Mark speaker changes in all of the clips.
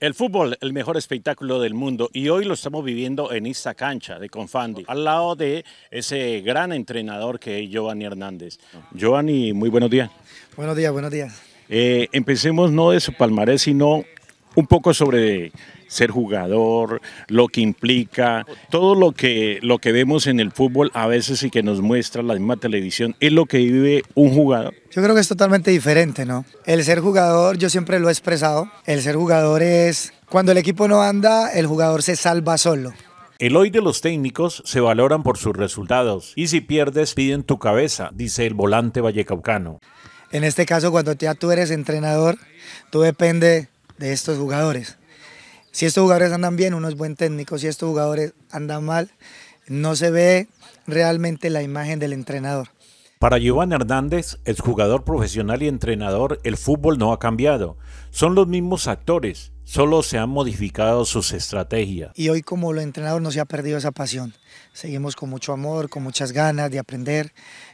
Speaker 1: El fútbol, el mejor espectáculo del mundo y hoy lo estamos viviendo en esta cancha de Confandi, al lado de ese gran entrenador que es Giovanni Hernández. Giovanni, muy buenos días.
Speaker 2: Buenos días, buenos días.
Speaker 1: Eh, empecemos no de su palmarés, sino un poco sobre ser jugador, lo que implica, todo lo que, lo que vemos en el fútbol a veces y que nos muestra la misma televisión, es lo que vive un jugador.
Speaker 2: Yo creo que es totalmente diferente, ¿no? El ser jugador, yo siempre lo he expresado, el ser jugador es cuando el equipo no anda, el jugador se salva solo.
Speaker 1: El hoy de los técnicos se valoran por sus resultados y si pierdes piden tu cabeza, dice el volante vallecaucano.
Speaker 2: En este caso, cuando ya tú eres entrenador, tú depende de estos jugadores si estos jugadores andan bien, uno es buen técnico, si estos jugadores andan mal, no se ve realmente la imagen del entrenador.
Speaker 1: Para Giovanni Hernández, jugador profesional y entrenador, el fútbol no ha cambiado. Son los mismos actores, solo se han modificado sus estrategias.
Speaker 2: Y hoy como lo entrenador no se ha perdido esa pasión. Seguimos con mucho amor, con muchas ganas de aprender,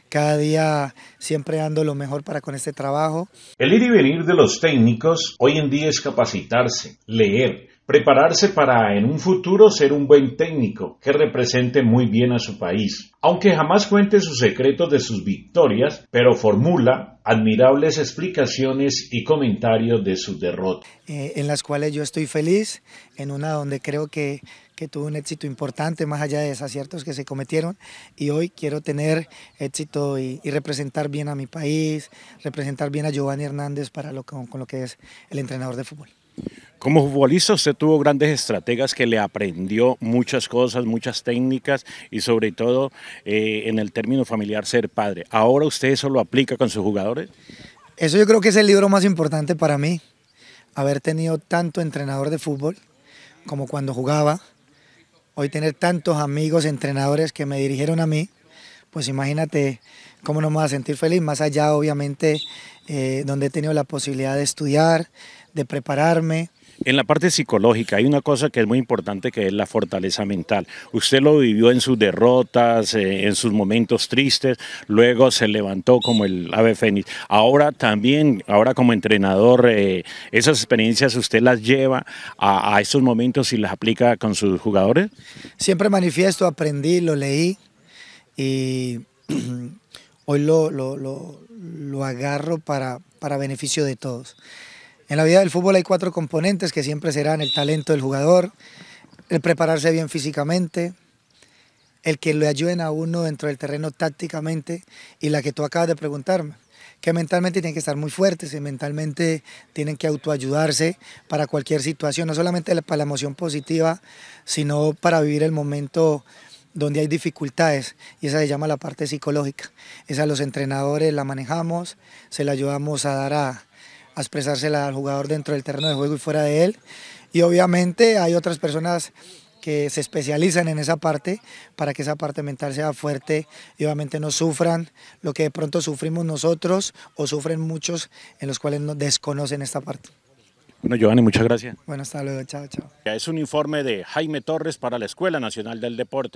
Speaker 2: cada día siempre dando lo mejor para con este trabajo.
Speaker 1: El ir y venir de los técnicos hoy en día es capacitarse, leer, Prepararse para en un futuro ser un buen técnico que represente muy bien a su país. Aunque jamás cuente sus secretos de sus victorias, pero formula admirables explicaciones y comentarios de su derrota.
Speaker 2: Eh, en las cuales yo estoy feliz, en una donde creo que, que tuve un éxito importante más allá de desaciertos que se cometieron y hoy quiero tener éxito y, representar bien a mi país, representar bien a Giovanni Hernández para lo, con lo que es el entrenador de fútbol.
Speaker 1: Como futbolista usted tuvo grandes estrategas que le aprendió muchas cosas, muchas técnicas y sobre todo eh, en el término familiar ser padre. ¿Ahora usted eso lo aplica con sus
Speaker 2: jugadores? Eso yo creo que es el libro más importante para mí, haber tenido tanto entrenador de fútbol como cuando jugaba, hoy tener tantos amigos entrenadores que me dirigieron a mí pues imagínate cómo nos va a sentir feliz, más allá obviamente eh, donde he tenido la posibilidad de estudiar, de prepararme.
Speaker 1: En la parte psicológica hay una cosa que es muy importante que es la fortaleza mental. Usted lo vivió en sus derrotas, eh, en sus momentos tristes, luego se levantó como el ave fénix. Ahora también, ahora como entrenador, eh, esas experiencias usted las lleva
Speaker 2: a, a esos momentos y las aplica con sus jugadores. Siempre manifiesto, aprendí, lo leí, y hoy lo, lo, agarro para, para beneficio de todos. En la vida del fútbol hay cuatro componentes que siempre serán el talento del jugador, el prepararse bien físicamente, el que le ayuden a uno dentro del terreno tácticamente y la que tú acabas de preguntarme, que mentalmente tienen que estar muy fuertes y mentalmente tienen que autoayudarse para cualquier situación, no solamente para la emoción positiva, sino para vivir el momento donde hay dificultades y esa se llama la parte psicológica. Esa los entrenadores la manejamos, se la ayudamos a dar a, a expresársela al jugador dentro del terreno de juego y fuera de él. Y obviamente hay otras personas que se especializan en esa parte para que esa parte mental sea fuerte y obviamente no sufran lo que de pronto sufrimos nosotros o sufren muchos en los cuales nos desconocen esta parte.
Speaker 1: Bueno, Giovanni, muchas gracias.
Speaker 2: buenas tardes chao, chao.
Speaker 1: Es un informe de Jaime Torres para la Escuela Nacional del Deporte.